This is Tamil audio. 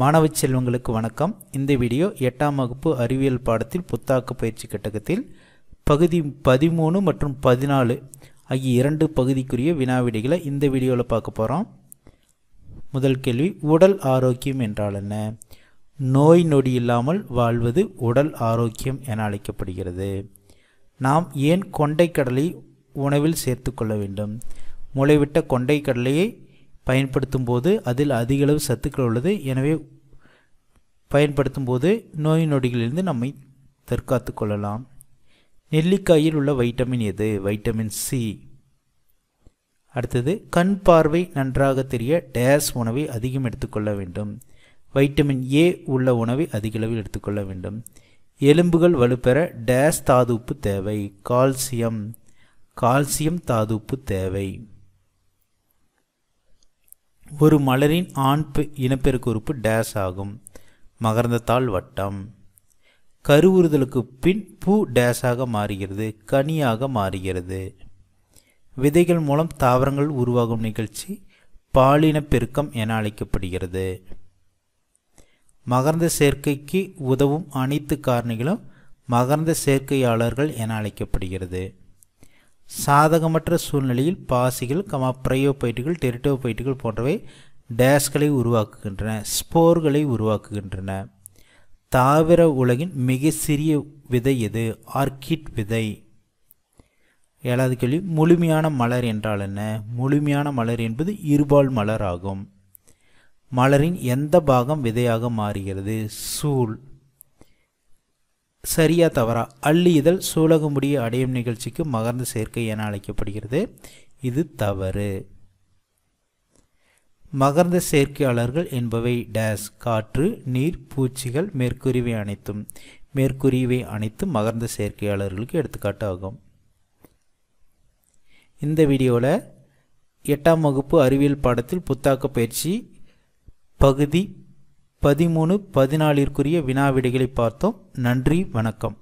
மாணவச் செல்வங்களுக்கு வணக்கம் இந்த வீடியோ எட்டாம் வகுப்பு அறிவியல் பாடத்தில் புத்தாக்க பயிற்சி கட்டகத்தில் பகுதி பதிமூணு மற்றும் பதினாலு ஆகிய இரண்டு பகுதிக்குரிய வினாவிடிகளை இந்த வீடியோவில் பார்க்க போகிறோம் முதல் கேள்வி உடல் ஆரோக்கியம் என்றால் என்ன நோய் நொடி இல்லாமல் வாழ்வது உடல் ஆரோக்கியம் என அழைக்கப்படுகிறது நாம் ஏன் கொண்டைக்கடலை உணவில் சேர்த்து கொள்ள வேண்டும் முளைவிட்ட கொண்டைக்கடலையை பயன்படுத்தும் போது அதில் அதிக அளவு சத்துக்கள் உள்ளது எனவே பயன்படுத்தும் போது நோய் நொடிகளிலிருந்து நம்மை தற்காத்து கொள்ளலாம் நெல்லிக்காயில் உள்ள வைட்டமின் எது வைட்டமின் சி அடுத்தது கண் பார்வை நன்றாக தெரிய டேஸ் உணவை அதிகம் எடுத்துக்கொள்ள வேண்டும் வைட்டமின் ஏ உள்ள உணவை அதிகளவில் எடுத்துக்கொள்ள வேண்டும் எலும்புகள் வலுப்பெற டேஸ் தாது உப்பு தேவை கால்சியம் கால்சியம் தாது உப்பு தேவை ஒரு மலரின் ஆண் இனப்பெருக்க உறுப்பு டேஸ் ஆகும் மகர்ந்தத்தால் வட்டம் கருவுறுதலுக்கு பின் பூ டேஸாக மாறுகிறது கனியாக மாறுகிறது விதைகள் மூலம் தாவரங்கள் உருவாகும் நிகழ்ச்சி பாலின பெருக்கம் என அழைக்கப்படுகிறது மகர்ந்த சேர்க்கைக்கு உதவும் அனைத்து காரணிகளும் மகர்ந்த சேர்க்கையாளர்கள் என அழைக்கப்படுகிறது சாதகமற்ற சூழ்நிலையில் பாசிகள் கமா பிரயோபைட்டுகள் டெரிட்டோபைட்டுகள் போன்றவை டேஸ்களை உருவாக்குகின்றன ஸ்போர்களை உருவாக்குகின்றன தாவர உலகின் மிக சிறிய விதை எது ஆர்கிட் விதை ஏழாவது கேள்வி முழுமையான மலர் என்றால் என்ன முழுமையான மலர் என்பது இருபால் மலர் ஆகும் மலரின் எந்த பாகம் விதையாக மாறுகிறது சூழ் சரியா தவறா அள்ளி இதழ் சூலகமுடிய அடையும் நிகழ்ச்சிக்கு மகர்ந்த சேர்க்கை என அழைக்கப்படுகிறது இது தவறு மகர்ந்த சேர்க்கையாளர்கள் என்பவை டேஸ் காற்று நீர் பூச்சிகள் மேற்குறிவை அனைத்தும் மேற்குறிவை அனைத்தும் மகர்ந்த சேர்க்கையாளர்களுக்கு எடுத்துக்காட்டு ஆகும் இந்த வீடியோவில் எட்டாம் வகுப்பு அறிவியல் பாடத்தில் புத்தாக்க பயிற்சி பகுதி பதிமூணு பதினாலிற்குரிய வினாவிடைகளை பார்த்தோம் நன்றி வணக்கம்